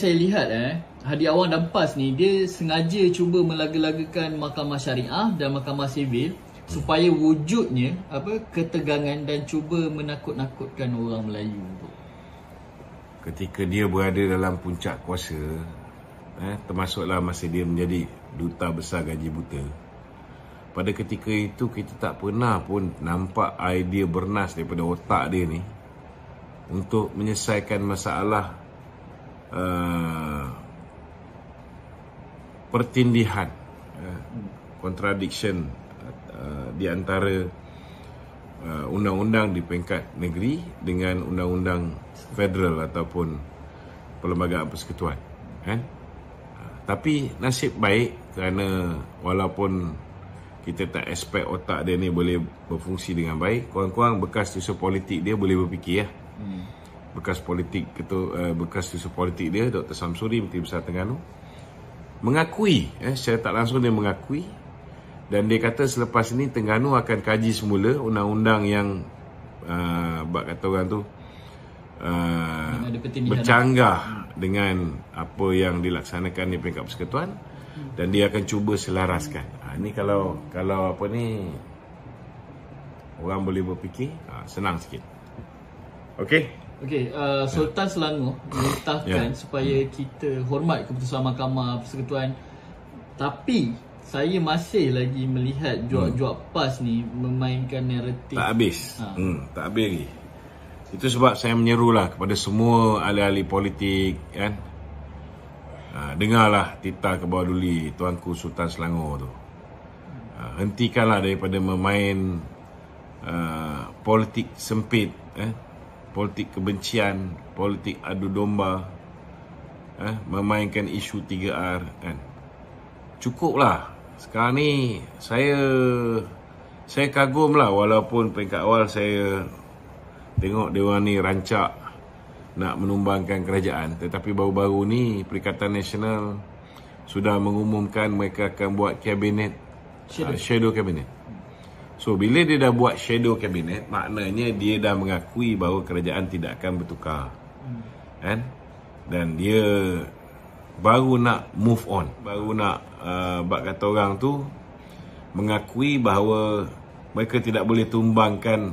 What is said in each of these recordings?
saya lihat eh Hadi Awang dan PAS ni dia sengaja cuba melaga-lagakan mahkamah syariah dan mahkamah sivil supaya wujudnya apa ketegangan dan cuba menakut-nakutkan orang Melayu tu. Ketika dia berada dalam puncak kuasa eh termasuklah masa dia menjadi duta besar gaji buta. Pada ketika itu kita tak pernah pun nampak idea bernas daripada otak dia ni untuk menyelesaikan masalah Uh, pertindihan kontradiction uh, uh, di antara uh, undang-undang di peringkat negeri dengan undang-undang federal ataupun perlembagaan persekutuan kan uh, tapi nasib baik kerana walaupun kita tak expect otak dia ni boleh berfungsi dengan baik kurang-kurang bekas tusuk politik dia boleh berfikir ya hmm bekas politik itu uh, eh, bekas susah politik dia Dr. Samsuri Menteri Besar Terengganu mengakui eh, secara tak langsung dia mengakui dan dia kata selepas ini Terengganu akan kaji semula undang-undang yang uh, eh, bak kata orang tu uh, bercanggah hmm. dengan apa yang dilaksanakan di peringkat persekutuan hmm. dan dia akan cuba selaraskan. Ha, ini kalau kalau apa ni orang boleh berfikir ha, senang sikit. Okey. Okey, uh, Sultan yeah. Selangor menetapkan yeah. supaya hmm. kita hormat keputusan mahkamah persekutuan. Tapi saya masih lagi melihat juak-juak hmm. PAS ni memainkan naratif. Tak habis. Ha. Hmm, tak habis lagi. Itu sebab saya menyerulah kepada semua ahli-ahli politik kan. Ha, dengarlah tita ke bawah duli tuanku Sultan Selangor tu. Ha, hentikanlah daripada memain uh, politik sempit eh politik kebencian, politik adu domba, eh, memainkan isu 3R kan. Cukuplah. Sekarang ni saya saya kagum lah walaupun peringkat awal saya tengok dia ni rancak nak menumbangkan kerajaan. Tetapi baru-baru ni Perikatan Nasional sudah mengumumkan mereka akan buat kabinet, shadow, uh, shadow kabinet. Hmm. So bila dia dah buat shadow cabinet Maknanya dia dah mengakui bahawa kerajaan tidak akan bertukar hmm. And, Dan dia baru nak move on Baru nak uh, buat kata orang tu Mengakui bahawa mereka tidak boleh tumbangkan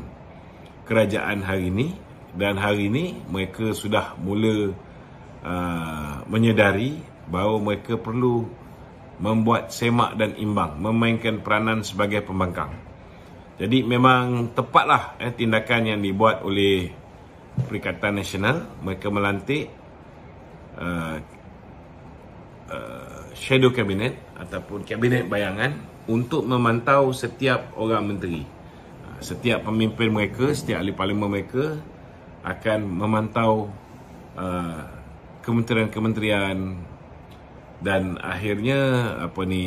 kerajaan hari ini Dan hari ini mereka sudah mula uh, menyedari bahawa mereka perlu membuat semak dan imbang Memainkan peranan sebagai pembangkang jadi memang tepatlah eh, tindakan yang dibuat oleh Perikatan Nasional Mereka melantik uh, uh, Shadow Cabinet Ataupun Kabinet Bayangan Untuk memantau setiap orang menteri eh, Setiap pemimpin mereka, setiap ahli parlimen mereka Akan memantau uh, kementerian-kementerian Dan akhirnya apa ni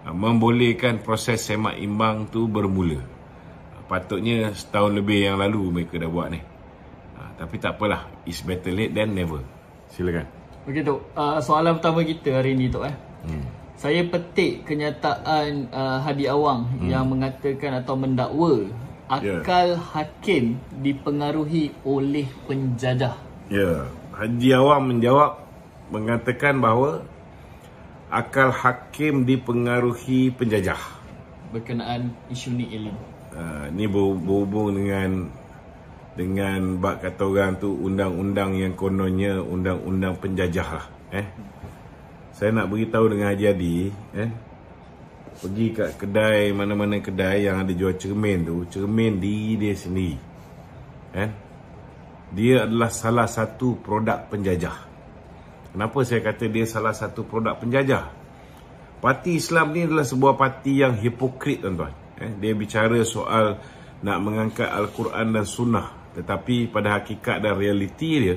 Ha, membolehkan proses semak imbang tu bermula. Ha, patutnya setahun lebih yang lalu mereka dah buat ni. Ha, tapi tak apalah, it's better late than never. Silakan. Okey Tok, uh, soalan pertama kita hari ni Tok eh. Hmm. Saya petik kenyataan uh, Hadi Awang hmm. yang mengatakan atau mendakwa ya. akal yeah. hakim dipengaruhi oleh penjajah. Ya, yeah. Hadi Awang menjawab mengatakan bahawa akal hakim dipengaruhi penjajah berkenaan isu ni Elin. Uh, ha, ni berhubung dengan dengan bab kata orang tu undang-undang yang kononnya undang-undang penjajah lah eh saya nak beritahu dengan Haji Adi eh pergi kat kedai mana-mana kedai yang ada jual cermin tu cermin diri dia sendiri eh dia adalah salah satu produk penjajah Kenapa saya kata dia salah satu produk penjajah? Parti Islam ni adalah sebuah parti yang hipokrit tuan-tuan. Eh, dia bicara soal nak mengangkat Al-Quran dan Sunnah. Tetapi pada hakikat dan realiti dia,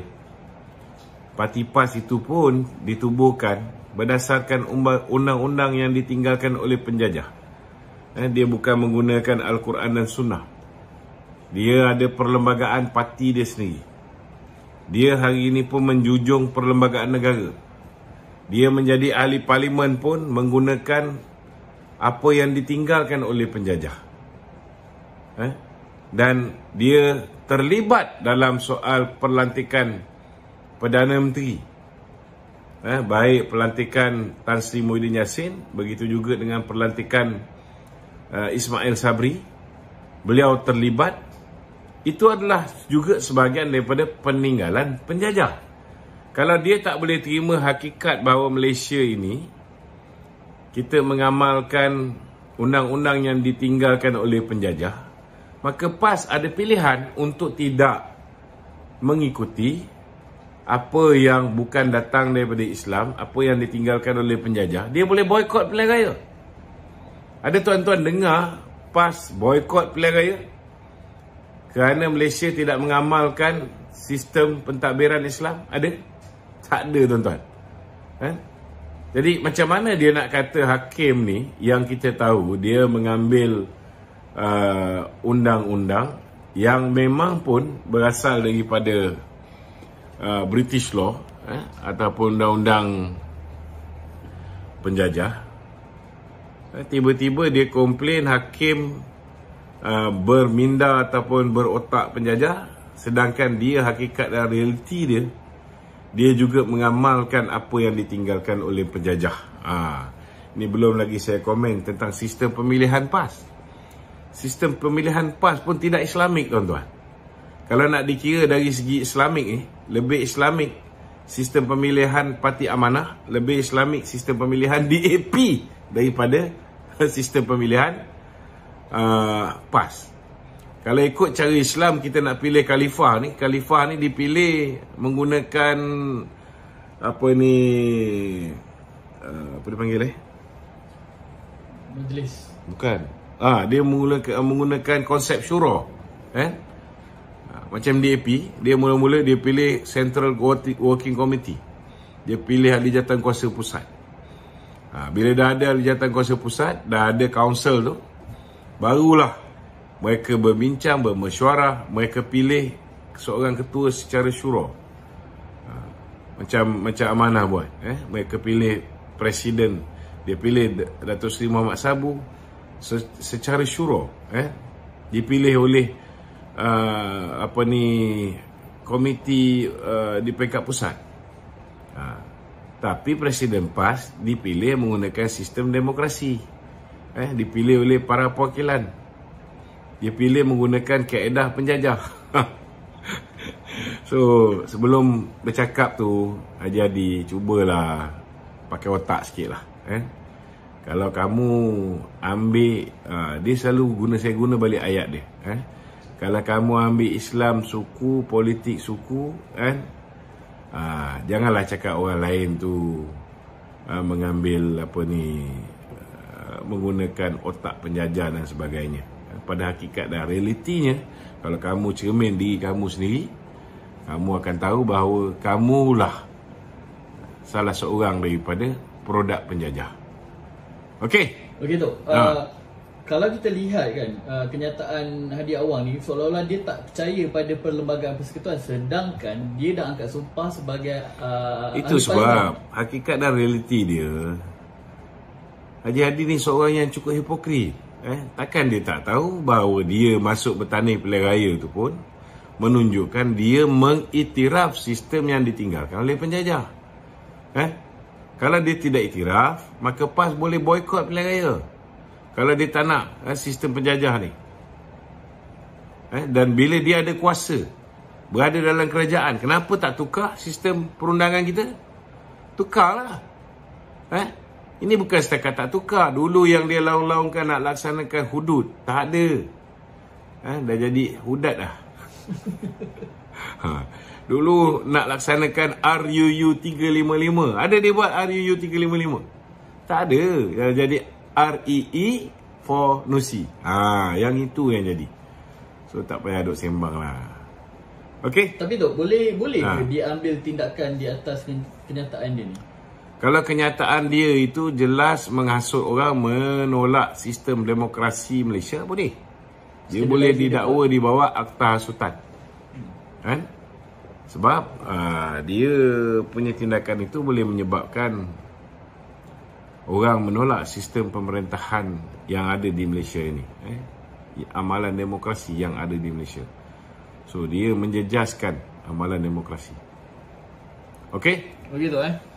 Parti PAS itu pun ditubuhkan berdasarkan undang-undang yang ditinggalkan oleh penjajah. Eh, dia bukan menggunakan Al-Quran dan Sunnah. Dia ada perlembagaan parti dia sendiri. Dia hari ini pun menjunjung perlembagaan negara. Dia menjadi ahli parlimen pun menggunakan apa yang ditinggalkan oleh penjajah. Eh? Dan dia terlibat dalam soal perlantikan Perdana Menteri. Eh, baik pelantikan Tan Sri Muhyiddin Yassin, begitu juga dengan pelantikan uh, Ismail Sabri. Beliau terlibat itu adalah juga sebahagian daripada peninggalan penjajah. Kalau dia tak boleh terima hakikat bahawa Malaysia ini kita mengamalkan undang-undang yang ditinggalkan oleh penjajah, maka PAS ada pilihan untuk tidak mengikuti apa yang bukan datang daripada Islam, apa yang ditinggalkan oleh penjajah, dia boleh boykot pilihan raya. Ada tuan-tuan dengar PAS boykot pilihan raya? kerana Malaysia tidak mengamalkan sistem pentadbiran Islam? Ada? Tak ada tuan-tuan. Ha? Jadi macam mana dia nak kata hakim ni yang kita tahu dia mengambil uh, undang-undang yang memang pun berasal daripada uh, British law eh, ataupun undang-undang penjajah. Ha? tiba-tiba dia komplain hakim Uh, berminda ataupun berotak penjajah sedangkan dia hakikat dan realiti dia dia juga mengamalkan apa yang ditinggalkan oleh penjajah. Ha. Ini belum lagi saya komen tentang sistem pemilihan PAS. Sistem pemilihan PAS pun tidak islamik tuan-tuan. Kalau nak dikira dari segi islamik ni, eh, lebih islamik sistem pemilihan parti amanah, lebih islamik sistem pemilihan DAP daripada sistem pemilihan uh, PAS. Kalau ikut cara Islam kita nak pilih khalifah ni, khalifah ni dipilih menggunakan apa ni uh, apa dipanggil eh? Majlis. Bukan. Ah ha, dia menggunakan, menggunakan konsep syura. Eh? Ha, macam DAP, dia mula-mula dia pilih Central Working Committee. Dia pilih ahli jawatan kuasa pusat. Ha, bila dah ada ahli jawatan kuasa pusat, dah ada council tu, barulah mereka berbincang, bermesyuarah, mereka pilih seorang ketua secara syura. Ha, macam macam amanah buat. Eh? Mereka pilih presiden, dia pilih Datuk Seri Muhammad Sabu secara syura. Eh? Dipilih oleh uh, apa ni komiti uh, di peringkat pusat. Ha, tapi presiden PAS dipilih menggunakan sistem demokrasi eh dipilih oleh para perwakilan dia pilih menggunakan kaedah penjajah so sebelum bercakap tu aja di cubalah pakai otak sikit lah eh kalau kamu ambil uh, dia selalu guna saya guna balik ayat dia eh kalau kamu ambil Islam suku politik suku eh? uh, janganlah cakap orang lain tu uh, mengambil apa ni Eh, menggunakan otak penjajah dan sebagainya eh, pada hakikat dan realitinya kalau kamu cermin diri kamu sendiri kamu akan tahu bahawa kamulah salah seorang daripada produk penjajah okey okey tu ha. uh, kalau kita lihat kan uh, kenyataan Hadi Awang ni seolah-olah dia tak percaya pada perlembagaan persekutuan sedangkan dia dah angkat sumpah sebagai uh, itu sebab hakikat dan realiti dia Haji Hadi ni seorang yang cukup hipokrit. Eh, takkan dia tak tahu bahawa dia masuk bertanding pilihan raya tu pun menunjukkan dia mengiktiraf sistem yang ditinggalkan oleh penjajah. Eh, kalau dia tidak iktiraf, maka PAS boleh boykot pilihan raya. Kalau dia tak nak eh, sistem penjajah ni. Eh, dan bila dia ada kuasa, berada dalam kerajaan, kenapa tak tukar sistem perundangan kita? Tukarlah. Eh, ini bukan setakat tak tukar. Dulu yang dia laung-laungkan nak laksanakan hudud. Tak ada. Ha, dah jadi hudat lah. Ha. Dulu nak laksanakan RUU 355. Ada dia buat RUU 355? Tak ada. Dah jadi REE e for Nusi. Ha, yang itu yang jadi. So tak payah duk sembang lah. Okay. Tapi tu boleh boleh ha. ambil tindakan di atas kenyataan dia ni? Kalau kenyataan dia itu jelas menghasut orang menolak sistem demokrasi Malaysia boleh. Dia sistem boleh didakwa di bawah akta hasutan. Hmm. Kan? Sebab uh, dia punya tindakan itu boleh menyebabkan orang menolak sistem pemerintahan yang ada di Malaysia ini. Eh? Ya, amalan demokrasi yang ada di Malaysia. So dia menjejaskan amalan demokrasi. Okey? Begitu eh.